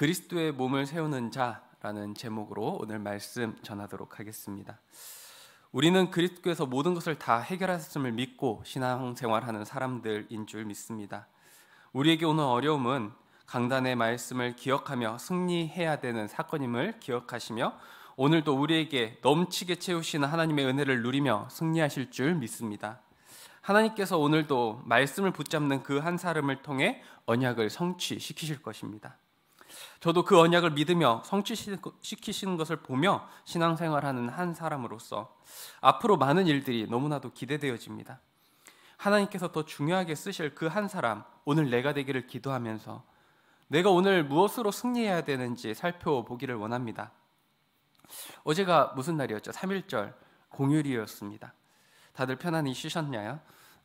그리스도의 몸을 세우는 자라는 제목으로 오늘 말씀 전하도록 하겠습니다. 우리는 그리스도께서 모든 것을 다 해결하셨음을 믿고 신앙생활하는 사람들인 줄 믿습니다. 우리에게 오는 어려움은 강단의 말씀을 기억하며 승리해야 되는 사건임을 기억하시며 오늘도 우리에게 넘치게 채우시는 하나님의 은혜를 누리며 승리하실 줄 믿습니다. 하나님께서 오늘도 말씀을 붙잡는 그 한 사람을 통해 언약을 성취시키실 것입니다. 저도 그 언약을 믿으며 성취시키시는 것을 보며 신앙생활하는 한 사람으로서 앞으로 많은 일들이 너무나도 기대되어집니다. 하나님께서 더 중요하게 쓰실 그 한 사람, 오늘 내가 되기를 기도하면서 내가 오늘 무엇으로 승리해야 되는지 살펴보기를 원합니다. 어제가 무슨 날이었죠? 3일절 공휴일이었습니다. 다들 편안히 쉬셨냐요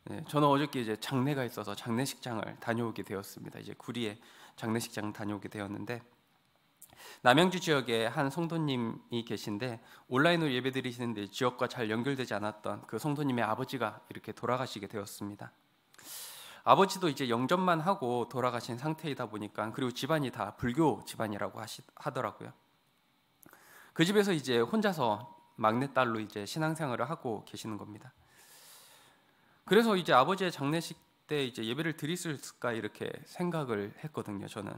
네, 저는 어저께 이제 장례가 있어서 장례식장을 다녀오게 되었습니다. 이제 구리에 장례식장 다녀오게 되었는데 남양주 지역에 한 성도님이 계신데 온라인으로 예배드리시는데 지역과 잘 연결되지 않았던 그 성도님의 아버지가 이렇게 돌아가시게 되었습니다. 아버지도 이제 영접만 하고 돌아가신 상태이다 보니까 그리고 집안이 다 불교 집안이라고 하시, 하더라고요. 그 집에서 이제 혼자서 막내딸로 이제 신앙생활을 하고 계시는 겁니다. 그래서 이제 아버지의 장례식 때 이제 예배를 드릴 수 있을까 이렇게 생각을 했거든요. 저는.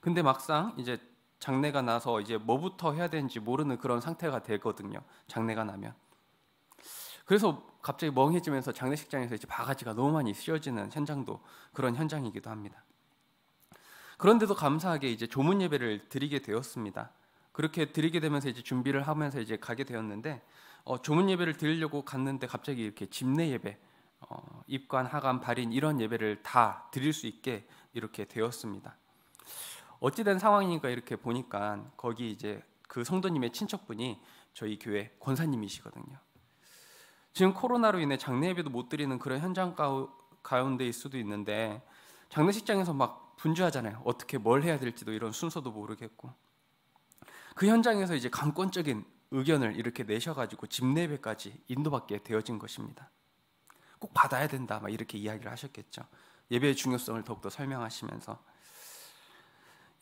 근데 막상 이제 장례가 나서 이제 뭐부터 해야 되는지 모르는 그런 상태가 되거든요. 장례가 나면. 그래서 갑자기 멍해지면서 장례식장에서 이제 바가지가 너무 많이 쓰여지는 현장도 그런 현장이기도 합니다. 그런데도 감사하게 이제 조문 예배를 드리게 되었습니다. 그렇게 드리게 되면서 이제 준비를 하면서 이제 가게 되었는데 어, 조문 예배를 드리려고 갔는데 갑자기 이렇게 집례 예배 어, 입관, 하관, 발인 이런 예배를 다 드릴 수 있게 이렇게 되었습니다. 어찌된 상황이니까 이렇게 보니까 거기 이제 그 성도님의 친척분이 저희 교회 권사님이시거든요. 지금 코로나로 인해 장례 예배도 못 드리는 그런 현장 가운데일 수도 있는데 장례식장에서 막 분주하잖아요. 어떻게 뭘 해야 될지도 이런 순서도 모르겠고 그 현장에서 이제 강권적인 의견을 이렇게 내셔가지고 집례배까지 인도받게 되어진 것입니다. 꼭 받아야 된다. 막 이렇게 이야기를 하셨겠죠. 예배의 중요성을 더욱더 설명하시면서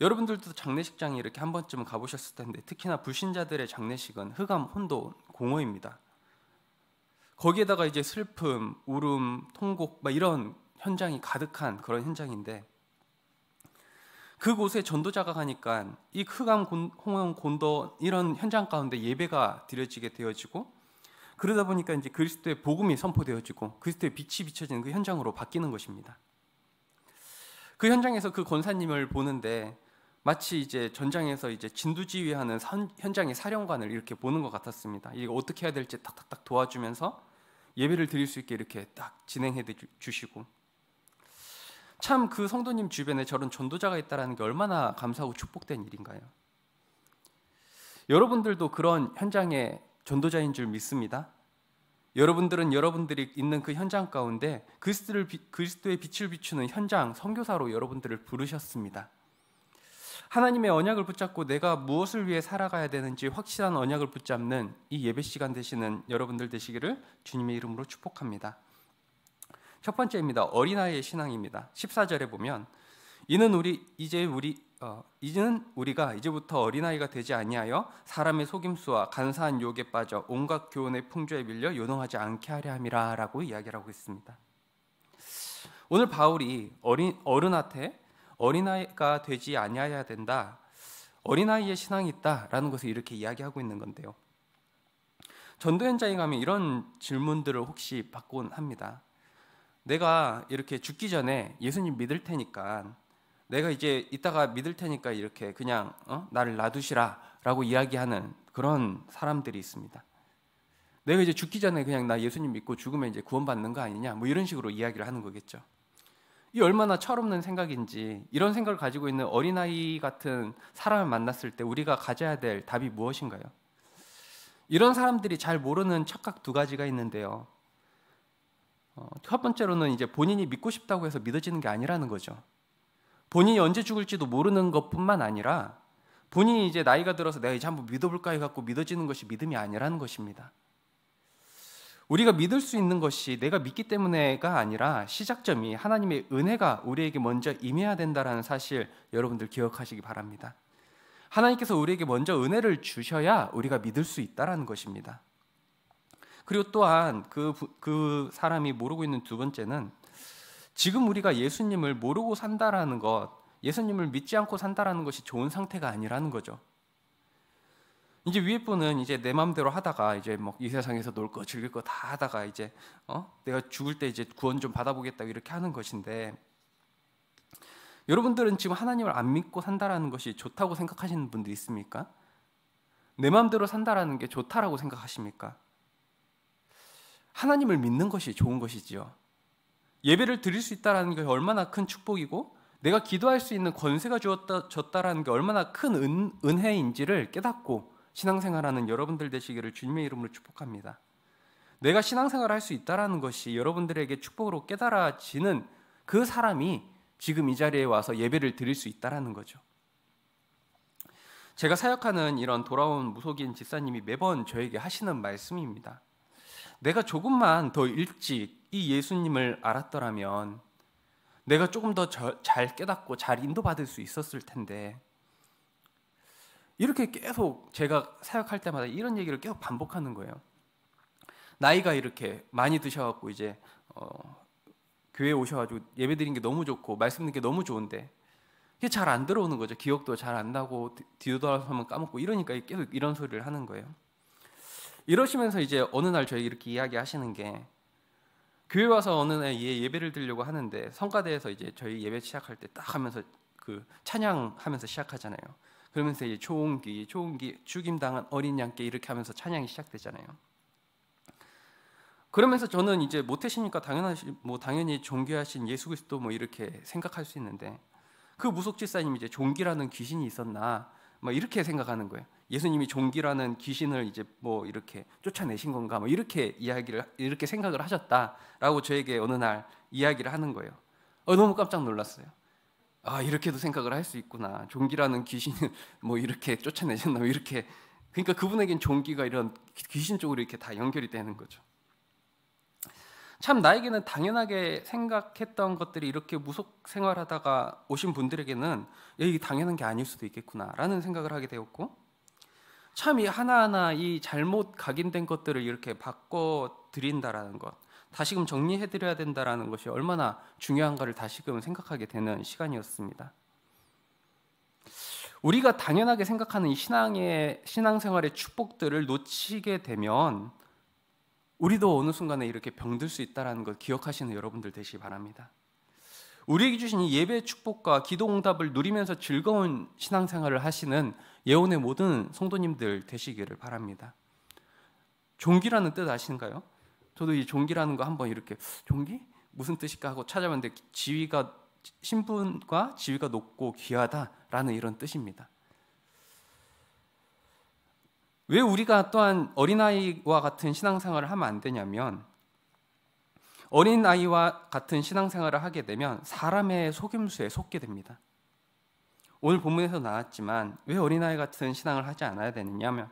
여러분들도 장례식장에 이렇게 한 번쯤은 가보셨을 텐데 특히나 불신자들의 장례식은 흑암, 혼돈, 공허입니다. 거기에다가 이제 슬픔, 울음, 통곡 막 이런 현장이 가득한 그런 현장인데 그곳에 전도자가 가니까 이 흑암, 곤, 홍원, 곤도 이런 현장 가운데 예배가 드려지게 되어지고 그러다 보니까 이제 그리스도의 복음이 선포되어지고 그리스도의 빛이 비춰지는 그 현장으로 바뀌는 것입니다. 그 현장에서 그 권사님을 보는데 마치 이제 전장에서 이제 진두지휘하는 선, 현장의 사령관을 이렇게 보는 것 같았습니다. 이거 어떻게 해야 될지 딱딱딱 도와주면서 예배를 드릴 수 있게 이렇게 딱 진행해 주시고 참 그 성도님 주변에 저런 전도자가 있다라는 게 얼마나 감사하고 축복된 일인가요? 여러분들도 그런 현장에 전도자인 줄 믿습니다. 여러분들은 여러분들이 있는 그 현장 가운데 그리스도를 그리스도의 빛을 비추는 현장 선교사로 여러분들을 부르셨습니다. 하나님의 언약을 붙잡고 내가 무엇을 위해 살아가야 되는지 확실한 언약을 붙잡는 이 예배 시간 되시는 여러분들 되시기를 주님의 이름으로 축복합니다. 첫 번째입니다. 어린아이의 신앙입니다. 14절에 보면 이는 우리 이제 우리 어, 이제는 우리가 이제부터 어린아이가 되지 아니하여 사람의 속임수와 간사한 욕에 빠져 온갖 교훈의 풍조에 밀려 요동하지 않게 하려 함이라라고 이야기를 하고 있습니다. 오늘 바울이 어린 어른한테 어린아이가 되지 아니하여야 된다. 어린아이의 신앙이 있다라는 것을 이렇게 이야기하고 있는 건데요. 전도 현장에 가면 이런 질문들을 혹시 받곤 합니다. 내가 이렇게 죽기 전에 예수님 믿을 테니까 내가 이제 이따가 믿을 테니까 이렇게 그냥 어? 나를 놔두시라라고 이야기하는 그런 사람들이 있습니다. 내가 이제 죽기 전에 그냥 나 예수님 믿고 죽으면 이제 구원받는 거 아니냐 뭐 이런 식으로 이야기를 하는 거겠죠. 이 얼마나 철없는 생각인지 이런 생각을 가지고 있는 어린아이 같은 사람을 만났을 때 우리가 가져야 될 답이 무엇인가요? 이런 사람들이 잘 모르는 착각 두 가지가 있는데요. 어, 첫 번째로는 이제 본인이 믿고 싶다고 해서 믿어지는 게 아니라는 거죠. 본인이 언제 죽을지도 모르는 것뿐만 아니라 본인이 이제 나이가 들어서 내가 이제 한번 믿어볼까 해갖고 믿어지는 것이 믿음이 아니라는 것입니다. 우리가 믿을 수 있는 것이 내가 믿기 때문에가 아니라 시작점이 하나님의 은혜가 우리에게 먼저 임해야 된다라는 사실 여러분들 기억하시기 바랍니다. 하나님께서 우리에게 먼저 은혜를 주셔야 우리가 믿을 수 있다라는 것입니다. 그리고 또한 그, 그 사람이 모르고 있는 두 번째는 지금 우리가 예수님을 모르고 산다라는 것, 예수님을 믿지 않고 산다라는 것이 좋은 상태가 아니라는 거죠. 이제 위에 분은 이제 내 마음대로 하다가 이제 뭐이 세상에서 놀거 즐길 거 다 하다가 이제 어? 내가 죽을 때 이제 구원 좀 받아보겠다 이렇게 하는 것인데 여러분들은 지금 하나님을 안 믿고 산다라는 것이 좋다고 생각하시는 분들 있습니까? 내 마음대로 산다라는 게 좋다라고 생각하십니까? 하나님을 믿는 것이 좋은 것이지요. 예배를 드릴 수 있다라는 게 얼마나 큰 축복이고 내가 기도할 수 있는 권세가 주었다 줬다라는 게 얼마나 큰 은, 은혜인지를 깨닫고 신앙생활하는 여러분들 되시기를 주님의 이름으로 축복합니다. 내가 신앙생활 할수 있다라는 것이 여러분들에게 축복으로 깨달아지는 그 사람이 지금 이 자리에 와서 예배를 드릴 수 있다라는 거죠. 제가 사역하는 이런 돌아온 무속인 집사님이 매번 저에게 하시는 말씀입니다. 내가 조금만 더 일찍 이 예수님을 알았더라면 내가 조금 더 잘 깨닫고 잘 인도받을 수 있었을 텐데 이렇게 계속 제가 사역할 때마다 이런 얘기를 계속 반복하는 거예요. 나이가 이렇게 많이 드셔갖고 이제 어, 교회 오셔가지고 예배 드리게 너무 좋고 말씀 듣는 게 너무 좋은데 이게 잘 안 들어오는 거죠. 기억도 잘 안 나고 뒤돌아서면 까먹고 이러니까 계속 이런 소리를 하는 거예요. 이러시면서 이제 어느 날 저희 이렇게 이야기하시는 게 교회 와서 어느 날 예, 예배를 드리려고 하는데 성가대에서 이제 저희 예배 시작할 때 딱 하면서 그 찬양하면서 시작하잖아요. 그러면서 이제 초원기, 초원기 죽임당한 어린 양께 이렇게 하면서 찬양이 시작되잖아요. 그러면서 저는 이제 못하시니까 당연하시 뭐 당연히 종교하신 예수 그리스도 뭐 이렇게 생각할 수 있는데 그 무속 지사님 이제 종기라는 귀신이 있었나 막 이렇게 생각하는 거예요. 예수님이 종기라는 귀신을 이제 뭐 이렇게 쫓아내신 건가 뭐 이렇게 이야기를 이렇게 생각을 하셨다라고 저에게 어느 날 이야기를 하는 거예요. 어, 너무 깜짝 놀랐어요. 아 이렇게도 생각을 할 수 있구나. 종기라는 귀신을 뭐 이렇게 쫓아내셨나 뭐 이렇게 그러니까 그분에겐 종기가 이런 귀신 쪽으로 이렇게 다 연결이 되는 거죠. 참 나에게는 당연하게 생각했던 것들이 이렇게 무속 생활하다가 오신 분들에게는 이게 당연한 게 아닐 수도 있겠구나라는 생각을 하게 되었고 참이 하나하나 이 잘못 각인된 것들을 이렇게 바꿔 드린다라는 것, 다시금 정리해 드려야 된다라는 것이 얼마나 중요한가를 다시금 생각하게 되는 시간이었습니다. 우리가 당연하게 생각하는 이 신앙의 신앙생활의 축복들을 놓치게 되면 우리도 어느 순간에 이렇게 병들 수 있다라는 걸 기억하시는 여러분들 되시기 바랍니다. 우리에게 주신 이 예배 축복과 기도 응답을 누리면서 즐거운 신앙생활을 하시는 예원의 모든 성도님들 되시기를 바랍니다. 종기라는 뜻 아시는가요? 저도 이 종기라는 거 한번 이렇게 종기 무슨 뜻일까 하고 찾아봤는데 지위가 신분과 지위가 높고 귀하다라는 이런 뜻입니다. 왜 우리가 또한 어린아이와 같은 신앙생활을 하면 안 되냐면 어린 아이와 같은 신앙생활을 하게 되면 사람의 속임수에 속게 됩니다. 오늘 본문에서 나왔지만 왜 어린아이 같은 신앙을 하지 않아야 되느냐면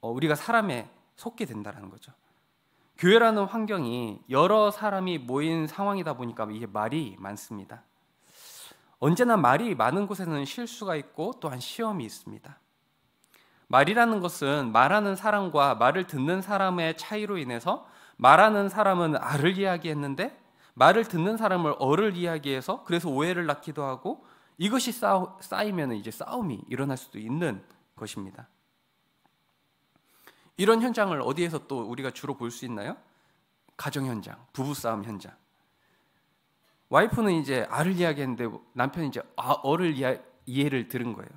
어, 우리가 사람에 속게 된다는 거죠. 교회라는 환경이 여러 사람이 모인 상황이다 보니까 이게 말이 많습니다. 언제나 말이 많은 곳에는 실수가 있고 또한 시험이 있습니다. 말이라는 것은 말하는 사람과 말을 듣는 사람의 차이로 인해서 말하는 사람은 알을 이야기했는데 말을 듣는 사람을 어를 이야기해서 그래서 오해를 낳기도 하고 이것이 쌓이면 이제 싸움이 일어날 수도 있는 것입니다. 이런 현장을 어디에서 또 우리가 주로 볼 수 있나요? 가정 현장, 부부 싸움 현장. 와이프는 이제 알을 이야기했는데 남편이 이제 아, 어를 이야, 이해를 들은 거예요.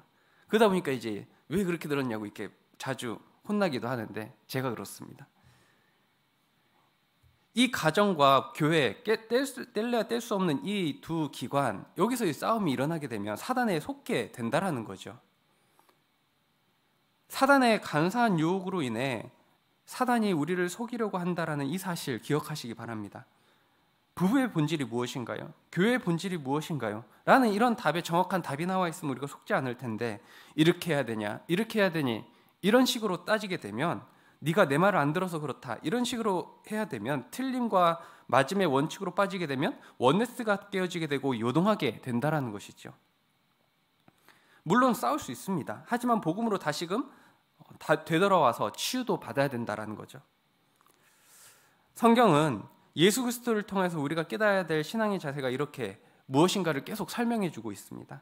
그러다 보니까 이제 왜 그렇게 들었냐고 이렇게 자주 혼나기도 하는데 제가 그렇습니다. 이 가정과 교회 뗄래야 뗄 수 없는 이 두 기관 여기서 이 싸움이 일어나게 되면 사단에 속게 된다라는 거죠. 사단의 간사한 유혹으로 인해 사단이 우리를 속이려고 한다라는 이 사실 기억하시기 바랍니다. 부부의 본질이 무엇인가요? 교회의 본질이 무엇인가요? 라는 이런 답에 정확한 답이 나와 있으면 우리가 속지 않을 텐데 이렇게 해야 되냐? 이렇게 해야 되니? 이런 식으로 따지게 되면 네가 내 말을 안 들어서 그렇다 이런 식으로 해야 되면 틀림과 맞음의 원칙으로 빠지게 되면 원네스가 깨어지게 되고 요동하게 된다라는 것이죠. 물론 싸울 수 있습니다. 하지만 복음으로 다시금 어, 되돌아와서 치유도 받아야 된다라는 거죠. 성경은 예수 그리스도를 통해서 우리가 깨달아야 될 신앙의 자세가 이렇게 무엇인가를 계속 설명해 주고 있습니다.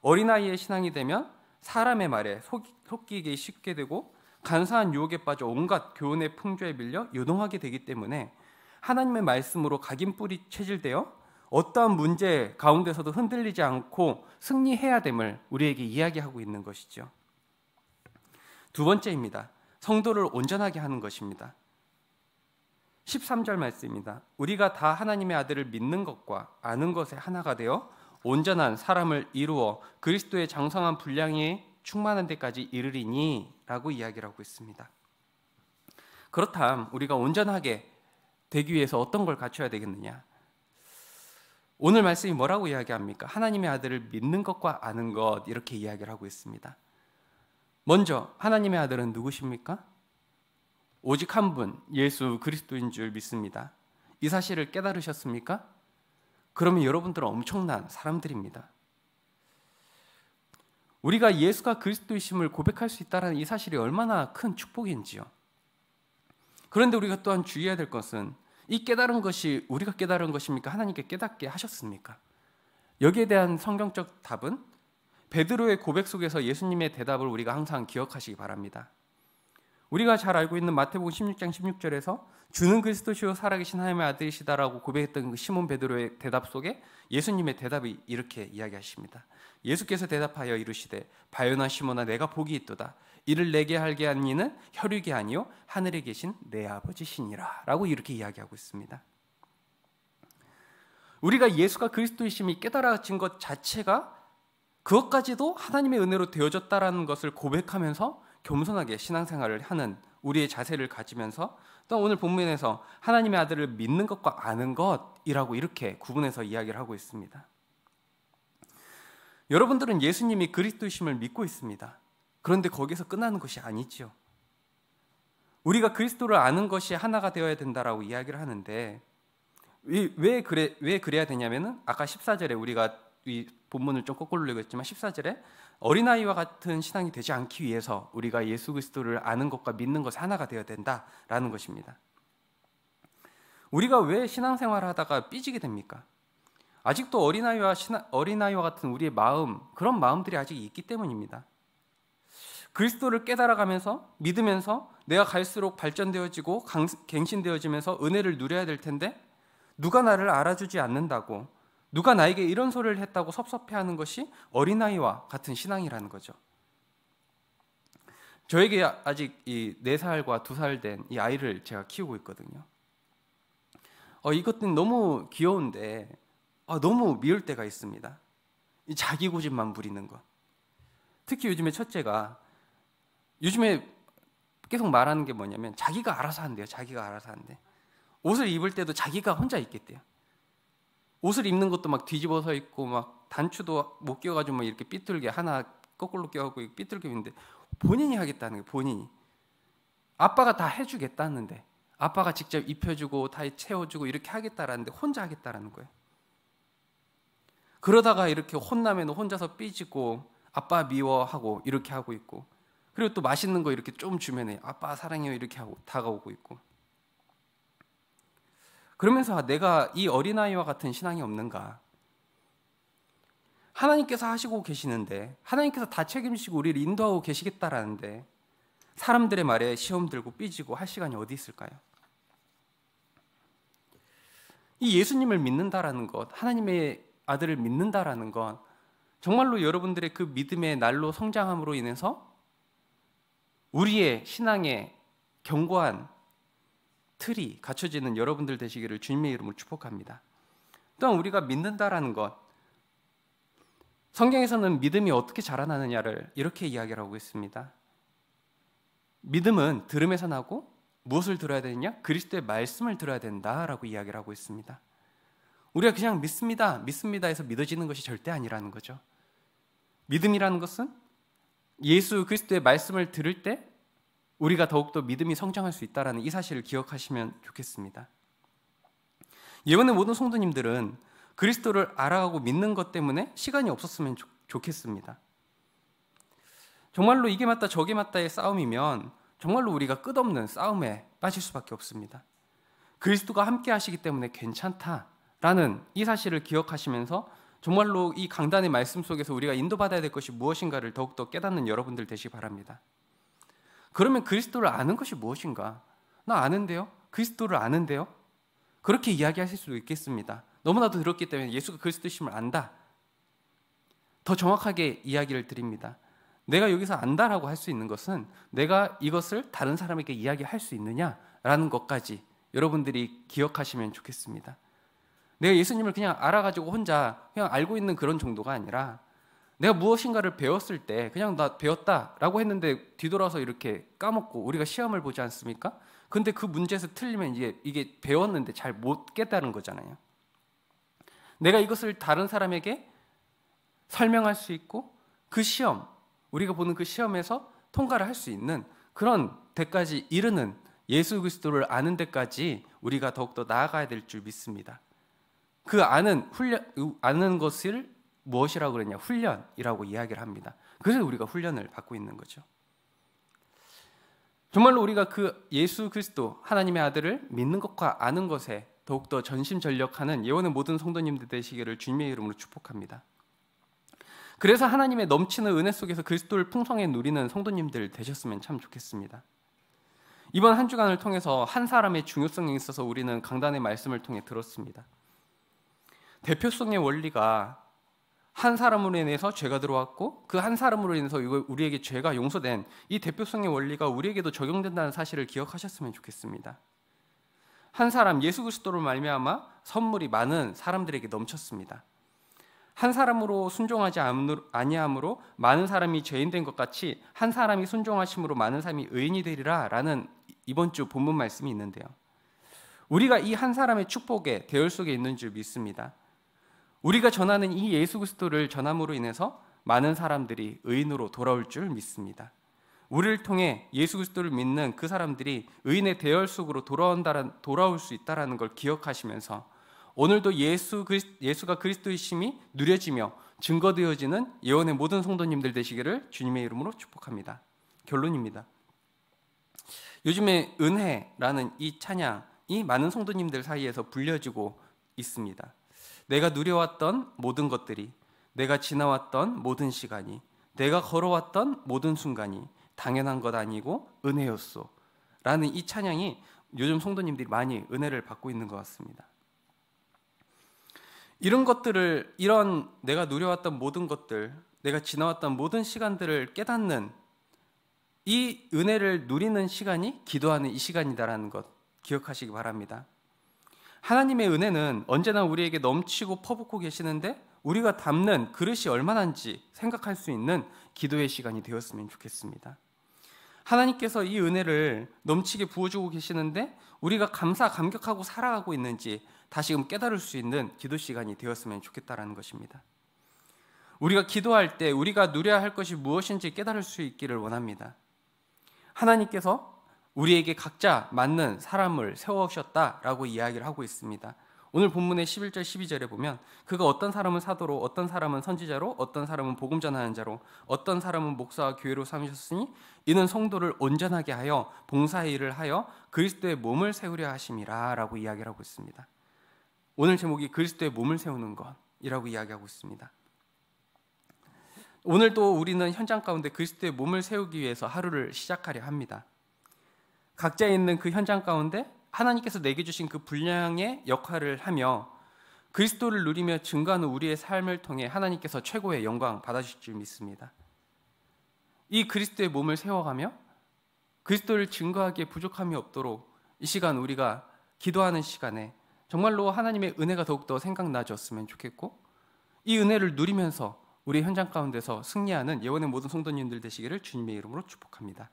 어린아이의 신앙이 되면 사람의 말에 속, 이기기 쉽게 되고 간사한 유혹에 빠져 온갖 교훈의 풍조에 밀려 요동하게 되기 때문에 하나님의 말씀으로 각인 뿌리 체질되어 어떠한 문제 가운데서도 흔들리지 않고 승리해야 됨을 우리에게 이야기하고 있는 것이죠. 두 번째입니다. 성도를 온전하게 하는 것입니다. 13절 말씀입니다. 우리가 다 하나님의 아들을 믿는 것과 아는 것에 하나가 되어 온전한 사람을 이루어 그리스도의 장성한 분량이 충만한 데까지 이르리니 라고 이야기를 하고 있습니다. 그렇다면 우리가 온전하게 되기 위해서 어떤 걸 갖춰야 되겠느냐? 오늘 말씀이 뭐라고 이야기합니까? 하나님의 아들을 믿는 것과 아는 것 이렇게 이야기를 하고 있습니다. 먼저 하나님의 아들은 누구십니까? 오직 한 분, 예수 그리스도인 줄 믿습니다. 이 사실을 깨달으셨습니까? 그러면 여러분들은 엄청난 사람들입니다. 우리가 예수가 그리스도이심을 고백할 수 있다는 이 사실이 얼마나 큰 축복인지요. 그런데 우리가 또한 주의해야 될 것은 이 깨달은 것이 우리가 깨달은 것입니까? 하나님께 깨닫게 하셨습니까? 여기에 대한 성경적 답은 베드로의 고백 속에서 예수님의 대답을 우리가 항상 기억하시기 바랍니다. 우리가 잘 알고 있는 마태복음 16장 16절에서 주는 그리스도시요 살아계신 하나님의 아들이시다라고 고백했던 그 시몬 베드로의 대답 속에 예수님의 대답이 이렇게 이야기하십니다. 예수께서 대답하여 이르시되 바요나 시몬아 내가 복이 있도다. 이를 내게 할게 한 이는 혈육이 아니요 하늘에 계신 내 아버지시니라라고 이렇게 이야기하고 있습니다. 우리가 예수가 그리스도이심이 깨달아진 것 자체가 그것까지도 하나님의 은혜로 되어졌다라는 것을 고백하면서 겸손하게 신앙생활을 하는 우리의 자세를 가지면서 또 오늘 본문에서 하나님의 아들을 믿는 것과 아는 것이라고 이렇게 구분해서 이야기를 하고 있습니다. 여러분들은 예수님이 그리스도이심을 믿고 있습니다. 그런데 거기서 끝나는 것이 아니지요. 우리가 그리스도를 아는 것이 하나가 되어야 된다라고 이야기를 하는데 왜, 그래 왜 그래야 되냐면은 아까 14절에 우리가 이 본문을 좀 거꾸로 읽었지만 14절에 어린아이와 같은 신앙이 되지 않기 위해서 우리가 예수 그리스도를 아는 것과 믿는 것이 하나가 되어야 된다라는 것입니다. 우리가 왜 신앙생활을 하다가 삐지게 됩니까? 아직도 어린아이와 신하, 어린아이와 같은 우리의 마음 그런 마음들이 아직 있기 때문입니다. 그리스도를 깨달아가면서 믿으면서 내가 갈수록 발전되어지고 갱신되어지면서 은혜를 누려야 될 텐데 누가 나를 알아주지 않는다고 누가 나에게 이런 소리를 했다고 섭섭해하는 것이 어린아이와 같은 신앙이라는 거죠. 저에게 아직 이 네살과두 살 된 이 아이를 제가 키우고 있거든요. 어, 이것들은 너무 귀여운데 어, 너무 미울 때가 있습니다. 이 자기 고집만 부리는 것. 특히 요즘에 첫째가 요즘에 계속 말하는 게 뭐냐면 자기가 알아서 한대요. 자기가 알아서 한대. 옷을 입을 때도 자기가 혼자 입겠대요. 옷을 입는 것도 막 뒤집어서 입고 막 단추도 못 껴가지고 막 이렇게 삐뚤게 하나 거꾸로 껴갖고 삐뚤게 있는데 본인이 하겠다는 거예요 본인이 아빠가 다 해주겠다는데 아빠가 직접 입혀주고 다 채워주고 이렇게 하겠다라는데 혼자 하겠다라는 거예요. 그러다가 이렇게 혼나면 혼자서 삐지고 아빠 미워하고 이렇게 하고 있고 그리고 또 맛있는 거 이렇게 좀 주면 아빠 사랑해요 이렇게 하고 다가오고 있고 그러면서 내가 이 어린아이와 같은 신앙이 없는가? 하나님께서 하시고 계시는데 하나님께서 다 책임지시고 우리를 인도하고 계시겠다라는데 사람들의 말에 시험 들고 삐지고 할 시간이 어디 있을까요? 이 예수님을 믿는다라는 것, 하나님의 아들을 믿는다라는 것 정말로 여러분들의 그 믿음의 날로 성장함으로 인해서 우리의 신앙의 견고한 틀이 갖춰지는 여러분들 되시기를 주님의 이름으로 축복합니다. 또한 우리가 믿는다라는 것 성경에서는 믿음이 어떻게 자라나느냐를 이렇게 이야기 하고 있습니다. 믿음은 들음에서 나고 무엇을 들어야 되느냐? 그리스도의 말씀을 들어야 된다라고 이야기를 하고 있습니다. 우리가 그냥 믿습니다, 믿습니다 해서 믿어지는 것이 절대 아니라는 거죠. 믿음이라는 것은 예수 그리스도의 말씀을 들을 때 우리가 더욱더 믿음이 성장할 수 있다라는 이 사실을 기억하시면 좋겠습니다. 예언의 모든 성도님들은 그리스도를 알아가고 믿는 것 때문에 시간이 없었으면 좋겠습니다. 정말로 이게 맞다 저게 맞다의 싸움이면 정말로 우리가 끝없는 싸움에 빠질 수밖에 없습니다. 그리스도가 함께 하시기 때문에 괜찮다라는 이 사실을 기억하시면서 정말로 이 강단의 말씀 속에서 우리가 인도받아야 될 것이 무엇인가를 더욱더 깨닫는 여러분들 되시기 바랍니다. 그러면 그리스도를 아는 것이 무엇인가? 나 아는데요. 그리스도를 아는데요. 그렇게 이야기하실 수도 있겠습니다. 너무나도 들었기 때문에 예수가 그리스도심을 안다. 더 정확하게 이야기를 드립니다. 내가 여기서 안다라고 할 수 있는 것은 내가 이것을 다른 사람에게 이야기할 수 있느냐라는 것까지 여러분들이 기억하시면 좋겠습니다. 내가 예수님을 그냥 알아가지고 혼자 그냥 알고 있는 그런 정도가 아니라 내가 무엇인가를 배웠을 때 그냥 나 배웠다라고 했는데 뒤돌아서 이렇게 까먹고 우리가 시험을 보지 않습니까? 근데 그 문제에서 틀리면 이제 이게 배웠는데 잘 못 깨달은 거잖아요. 내가 이것을 다른 사람에게 설명할 수 있고 그 시험 우리가 보는 그 시험에서 통과를 할 수 있는 그런 데까지 이르는 예수 그리스도를 아는 데까지 우리가 더욱더 나아가야 될 줄 믿습니다. 그 아는 훈련 그 아는 것을 무엇이라고 그랬냐? 훈련이라고 이야기를 합니다. 그래서 우리가 훈련을 받고 있는 거죠. 정말로 우리가 그 예수 그리스도 하나님의 아들을 믿는 것과 아는 것에 더욱더 전심전력하는 예원의 모든 성도님들 되시기를 주님의 이름으로 축복합니다. 그래서 하나님의 넘치는 은혜 속에서 그리스도를 풍성히 누리는 성도님들 되셨으면 참 좋겠습니다. 이번 한 주간을 통해서 한 사람의 중요성에 있어서 우리는 강단의 말씀을 통해 들었습니다. 대표성의 원리가 한 사람으로 인해서 죄가 들어왔고 그 한 사람으로 인해서 우리에게 죄가 용서된 이 대표성의 원리가 우리에게도 적용된다는 사실을 기억하셨으면 좋겠습니다. 한 사람 예수 그리스도로 말미암아 선물이 많은 사람들에게 넘쳤습니다. 한 사람으로 순종하지 아니함으로 많은 사람이 죄인된 것 같이 한 사람이 순종하심으로 많은 사람이 의인이 되리라라는 이번 주 본문 말씀이 있는데요. 우리가 이 한 사람의 축복에 대열 속에 있는 줄 믿습니다. 우리가 전하는 이 예수 그리스도를 전함으로 인해서 많은 사람들이 의인으로 돌아올 줄 믿습니다. 우리를 통해 예수 그리스도를 믿는 그 사람들이 의인의 대열 속으로 돌아온다란 돌아올 수 있다라는 걸 기억하시면서 오늘도 예수 그리 예수가 그리스도의심이 누려지며 증거되어지는 예언의 모든 성도님들 되시기를 주님의 이름으로 축복합니다. 결론입니다. 요즘에 은혜라는 이 찬양이 많은 성도님들 사이에서 불려지고 있습니다. 내가 누려왔던 모든 것들이, 내가 지나왔던 모든 시간이, 내가 걸어왔던 모든 순간이 당연한 것 아니고 은혜였소. 라는 이 찬양이 요즘 성도님들이 많이 은혜를 받고 있는 것 같습니다. 이런 것들을, 이런 내가 누려왔던 모든 것들, 내가 지나왔던 모든 시간들을 깨닫는 이 은혜를 누리는 시간이 기도하는 이 시간이다라는 것 기억하시기 바랍니다. 하나님의 은혜는 언제나 우리에게 넘치고 퍼붓고 계시는데 우리가 담는 그릇이 얼마나인지 생각할 수 있는 기도의 시간이 되었으면 좋겠습니다. 하나님께서 이 은혜를 넘치게 부어주고 계시는데 우리가 감사 감격하고 살아가고 있는지 다시금 깨달을 수 있는 기도 시간이 되었으면 좋겠다라는 것입니다. 우리가 기도할 때 우리가 누려야 할 것이 무엇인지 깨달을 수 있기를 원합니다. 하나님께서 우리에게 각자 맞는 사람을 세워오셨다라고 이야기를 하고 있습니다. 오늘 본문의 11절 12절에 보면 그가 어떤 사람은 사도로 어떤 사람은 선지자로 어떤 사람은 복음 전하는 자로 어떤 사람은 목사와 교회로 삼으셨으니 이는 성도를 온전하게 하여 봉사의 일을 하여 그리스도의 몸을 세우려 하심이라라고 이야기를 하고 있습니다. 오늘 제목이 그리스도의 몸을 세우는 것이라고 이야기하고 있습니다. 오늘 또 우리는 현장 가운데 그리스도의 몸을 세우기 위해서 하루를 시작하려 합니다. 각자 있는 그 현장 가운데 하나님께서 내게 주신 그 분량의 역할을 하며 그리스도를 누리며 증가하는 우리의 삶을 통해 하나님께서 최고의 영광 받아주실 줄 믿습니다. 이 그리스도의 몸을 세워가며 그리스도를 증거하기에 부족함이 없도록 이 시간 우리가 기도하는 시간에 정말로 하나님의 은혜가 더욱더 생각나졌으면 좋겠고 이 은혜를 누리면서 우리 현장 가운데서 승리하는 예원의 모든 성도님들 되시기를 주님의 이름으로 축복합니다.